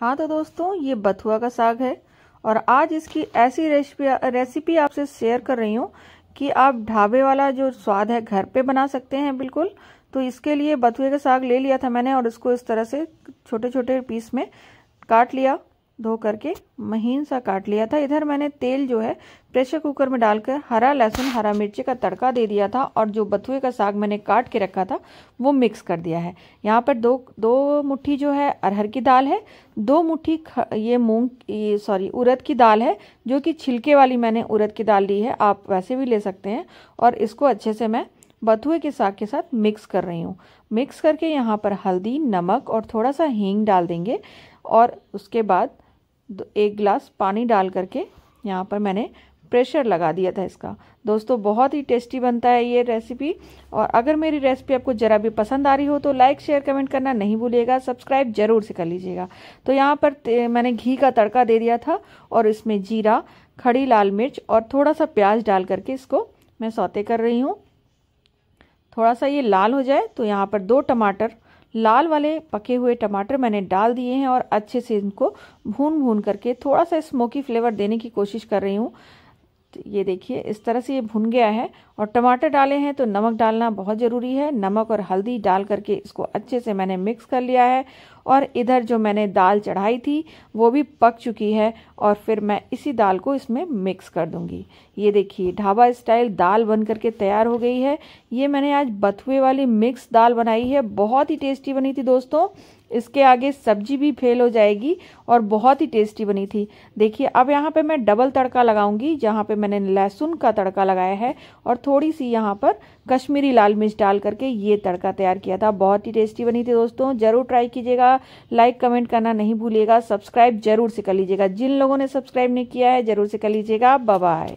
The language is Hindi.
हाँ तो दोस्तों ये बथुआ का साग है और आज इसकी ऐसी रेसिपी रेसिपी आपसे शेयर कर रही हूँ कि आप ढाबे वाला जो स्वाद है घर पे बना सकते हैं बिल्कुल तो इसके लिए बथुए का साग ले लिया था मैंने और इसको इस तरह से छोटे छोटे पीस में काट लिया धो करके महीन सा काट लिया था इधर मैंने तेल जो है प्रेशर कुकर में डालकर हरा लहसुन हरा मिर्ची का तड़का दे दिया था और जो बथुए का साग मैंने काट के रखा था वो मिक्स कर दिया है यहाँ पर दो दो मुट्ठी जो है अरहर की दाल है दो मुट्ठी ये मूंग ये सॉरी उड़द की दाल है जो कि छिलके वाली मैंने उरद की दाल ली है आप वैसे भी ले सकते हैं और इसको अच्छे से मैं बथुए के साग के साथ मिक्स कर रही हूँ मिक्स करके यहाँ पर हल्दी नमक और थोड़ा सा हींग डाल देंगे और उसके बाद एक गिलास पानी डाल करके यहाँ पर मैंने प्रेशर लगा दिया था इसका दोस्तों बहुत ही टेस्टी बनता है ये रेसिपी और अगर मेरी रेसिपी आपको ज़रा भी पसंद आ रही हो तो लाइक शेयर कमेंट करना नहीं भूलिएगा सब्सक्राइब ज़रूर से कर लीजिएगा तो यहाँ पर मैंने घी का तड़का दे दिया था और इसमें जीरा खड़ी लाल मिर्च और थोड़ा सा प्याज डाल करके इसको मैं सौते कर रही हूँ थोड़ा सा ये लाल हो जाए तो यहाँ पर दो टमाटर लाल वाले पके हुए टमाटर मैंने डाल दिए हैं और अच्छे से इनको भून भून करके थोड़ा सा स्मोकी फ्लेवर देने की कोशिश कर रही हूँ ये देखिए इस तरह से ये भुन गया है और टमाटर डाले हैं तो नमक डालना बहुत ज़रूरी है नमक और हल्दी डाल करके इसको अच्छे से मैंने मिक्स कर लिया है और इधर जो मैंने दाल चढ़ाई थी वो भी पक चुकी है और फिर मैं इसी दाल को इसमें मिक्स कर दूंगी ये देखिए ढाबा स्टाइल दाल बन करके तैयार हो गई है ये मैंने आज बथुए वाली मिक्स दाल बनाई है बहुत ही टेस्टी बनी थी दोस्तों इसके आगे सब्जी भी फेल हो जाएगी और बहुत ही टेस्टी बनी थी देखिए अब यहाँ पे मैं डबल तड़का लगाऊंगी जहाँ पे मैंने लहसुन का तड़का लगाया है और थोड़ी सी यहाँ पर कश्मीरी लाल मिर्च डाल करके ये तड़का तैयार किया था बहुत ही टेस्टी बनी थी दोस्तों ज़रूर ट्राई कीजिएगा लाइक कमेंट करना नहीं भूलिएगा सब्सक्राइब जरूर से कर लीजिएगा जिन लोगों ने सब्सक्राइब नहीं किया है ज़रूर से कर लीजिएगा बाय